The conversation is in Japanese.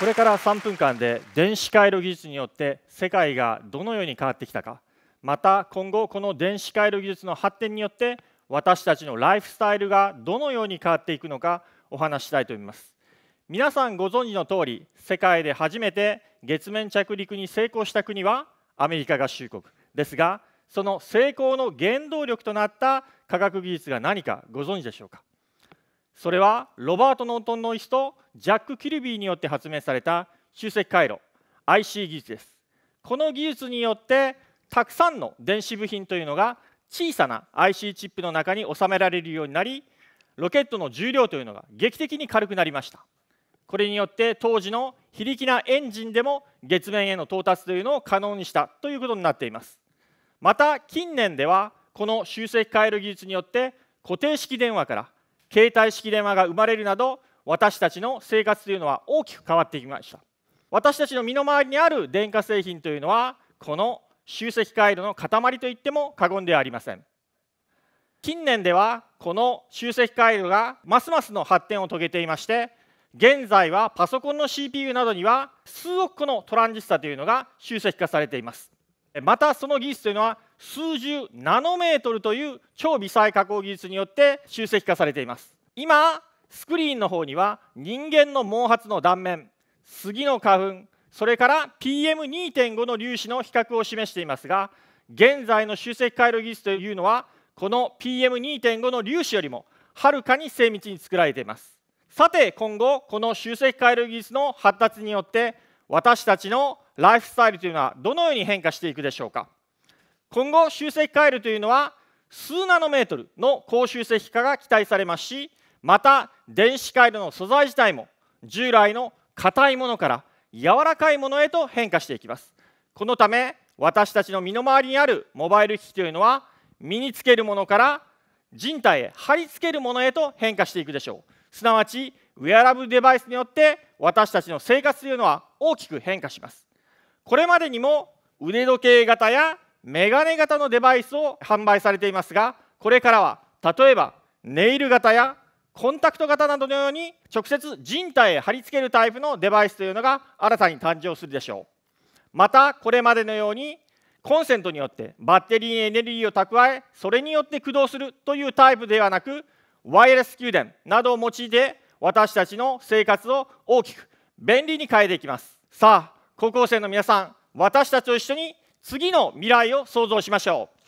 これから3分間で電子回路技術によって世界がどのように変わってきたかまた今後この電子回路技術の発展によって私たちのライフスタイルがどのように変わっていくのかお話したいと思います皆さんご存知の通り世界で初めて月面着陸に成功した国はアメリカ合衆国ですがその成功の原動力となった科学技術が何かご存知でしょうかそれはロバート・ノートン・ノイスとジャック・キルビーによって発明された集積回路 IC 技術ですこの技術によってたくさんの電子部品というのが小さな IC チップの中に収められるようになりロケットの重量というのが劇的に軽くなりましたこれによって当時の非力なエンジンでも月面への到達というのを可能にしたということになっていますまた近年ではこの集積回路技術によって固定式電話から携帯式電話が生まれるなど私たちの生活というのは大きく変わってきました私たちの身の回りにある電化製品というのはこの集積回路の塊といっても過言ではありません近年ではこの集積回路がますますの発展を遂げていまして現在はパソコンの CPU などには数億個のトランジスタというのが集積化されていますまたその技術というのは数十ナノメートルという超微細加工技術によって集積化されています今スクリーンの方には人間の毛髪の断面杉の花粉それから PM2.5 の粒子の比較を示していますが現在の集積回路技術というのはこの PM2.5 の粒子よりもはるかに精密に作られていますさて今後この集積回路技術の発達によって私たちのライフスタイルというのはどのように変化していくでしょうか今後集積回路というのは数ナノメートルの高集積化が期待されますしまた電子回路の素材自体も従来の硬いものから柔らかいものへと変化していきますこのため私たちの身の回りにあるモバイル機器というのは身につけるものから人体へ貼り付けるものへと変化していくでしょうすなわちウェアラブルデバイスによって私たちの生活というのは大きく変化しますこれまでにも腕時計型やメガネ型のデバイスを販売されていますがこれからは例えばネイル型やコンタクト型などのように直接人体へ貼り付けるタイプのデバイスというのが新たに誕生するでしょうまたこれまでのようにコンセントによってバッテリーにエネルギーを蓄えそれによって駆動するというタイプではなくワイヤレス給電などを用いて私たちの生活を大きく便利に変えていきますさあ高校生の皆さん私たちと一緒に次の未来を創造しましょう。